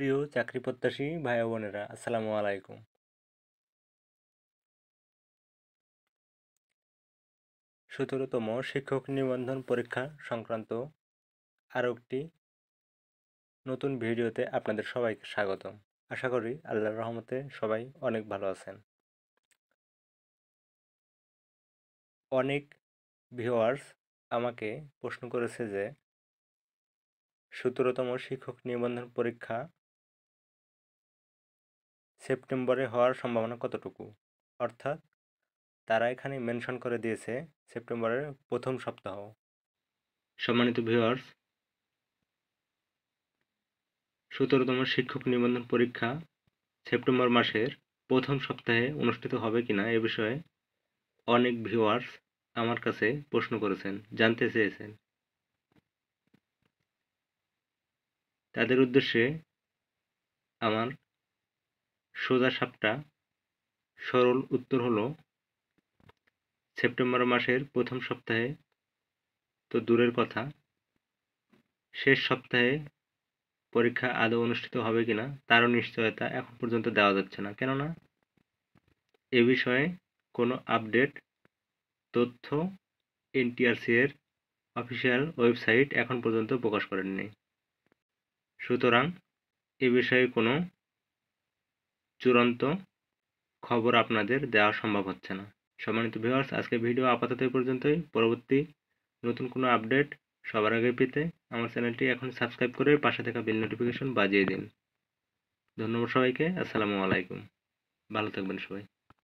প্রিয় চাকরি প্রত্যাশী ভাই বোনেরা আসসালামু আলাইকুম সতেরোতম শিক্ষক নিবন্ধন পরীক্ষা সংক্রান্ত আরও একটি নতুন ভিডিওতে আপনাদের সবাইকে স্বাগত আশা করি আল্লাহর রহমতে সবাই অনেক ভালো আছেন অনেক ভিউয়ার্স আমাকে প্রশ্ন করেছে যে সতেরোতম শিক্ষক নিবন্ধন পরীক্ষা সেপ্টেম্বরে হওয়ার সম্ভাবনা কতটুকু অর্থাৎ তারা এখানে মেনশন করে দিয়েছে সেপ্টেম্বরের প্রথম সপ্তাহ সম্মানিত ভিউয়ার্স সতেরোতম শিক্ষক নিবন্ধন পরীক্ষা সেপ্টেম্বর মাসের প্রথম সপ্তাহে অনুষ্ঠিত হবে কিনা এ বিষয়ে অনেক ভিউয়ার্স আমার কাছে প্রশ্ন করেছেন জানতে চেয়েছেন তাদের উদ্দেশ্যে আমার সোজা সাপটা সরল উত্তর হলো সেপ্টেম্বর মাসের প্রথম সপ্তাহে তো দূরের কথা শেষ সপ্তাহে পরীক্ষা আদৌ অনুষ্ঠিত হবে কিনা তারও নিশ্চয়তা এখন পর্যন্ত দেওয়া যাচ্ছে না কেননা এ বিষয়ে কোনো আপডেট তথ্য এনটিআরসি এর অফিসিয়াল ওয়েবসাইট এখন পর্যন্ত প্রকাশ করেননি সুতরাং এ বিষয়ে কোনো চূড়ান্ত খবর আপনাদের দেওয়া সম্ভব হচ্ছে না সম্মানিত ভিউয়ার্স আজকে ভিডিও আপাতত পর্যন্তই পরবর্তী নতুন কোনো আপডেট সবার আগে পেতে আমার চ্যানেলটি এখন সাবস্ক্রাইব করে পাশে থাকা বিল নোটিফিকেশন বাজিয়ে দিন ধন্যবাদ সবাইকে আসসালামু আলাইকুম ভালো থাকবেন সবাই